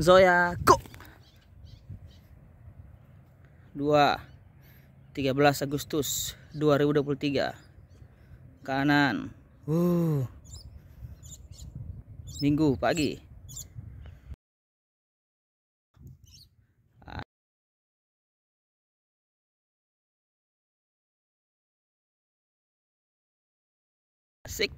Zoya go 2 13 Agustus 2023 kanan uh Minggu pagi Asik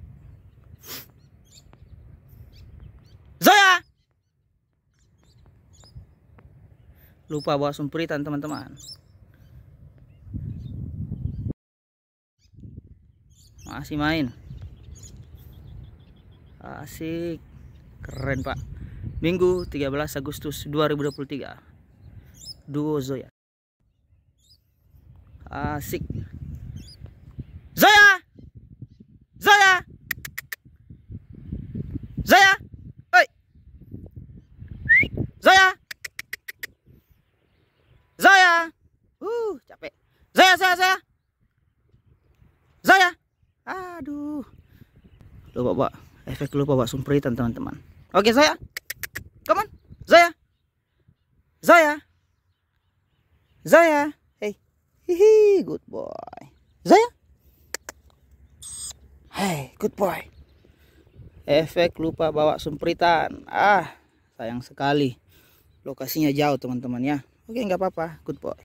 lupa bawa sumpritan teman-teman masih main asik keren pak minggu 13 Agustus 2023 duo Zoya asik Aduh. Lupa bawa efek lupa bawa sumpritan teman-teman. Oke saya. Come on. saya, saya, Zaya. Hey. Hihi, good boy. saya, Hey, good boy. Efek lupa bawa sumpritan. Ah, sayang sekali. Lokasinya jauh teman-teman ya. Oke, nggak apa-apa. Good boy.